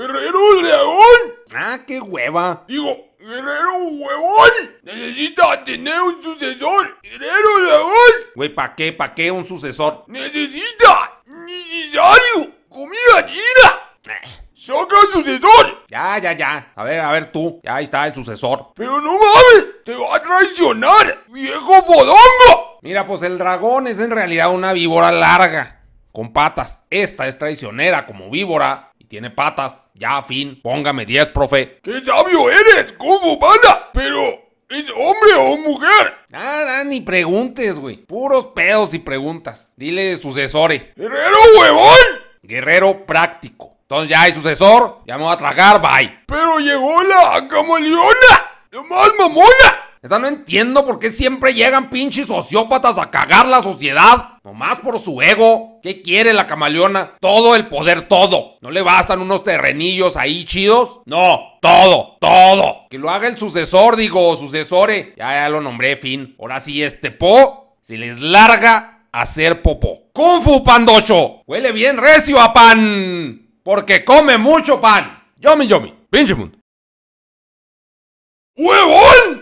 ¡Guerrero dragón! ¡Ah, qué hueva! Digo, ¡Guerrero huevón! ¡Necesita tener un sucesor! ¡Guerrero dragón! Güey, ¿pa' qué? ¿Pa' qué un sucesor? ¡Necesita! ¡Necesario! ¡Comida china! Ah. ¡Saca el sucesor! Ya, ya, ya. A ver, a ver tú. Ya ahí está el sucesor. ¡Pero no mames! ¡Te va a traicionar! ¡Viejo fodongo! Mira, pues el dragón es en realidad una víbora larga. Con patas. Esta es traicionera como víbora tiene patas. Ya, fin, póngame 10, profe. ¡Qué sabio eres, cómo Panda! Pero, ¿Es hombre o mujer? Nada, ni preguntes, güey. Puros pedos y preguntas. Dile sucesore. ¡Guerrero huevón! Guerrero práctico. Entonces ya hay sucesor, ya me voy a tragar, bye. Pero llegó la camaleona, la más mamona. no entiendo por qué siempre llegan pinches sociópatas a cagar la sociedad. Nomás por su ego. ¿Qué quiere la camaleona? Todo el poder, todo. ¿No le bastan unos terrenillos ahí chidos? No, todo, todo. Que lo haga el sucesor, digo, sucesore. Ya, ya lo nombré, fin. Ahora sí, este po se les larga a hacer popo. Kung Fu Pandocho. Huele bien recio a pan. Porque come mucho pan. Yomi, yomi. Pinche mundo. ¡Huevón!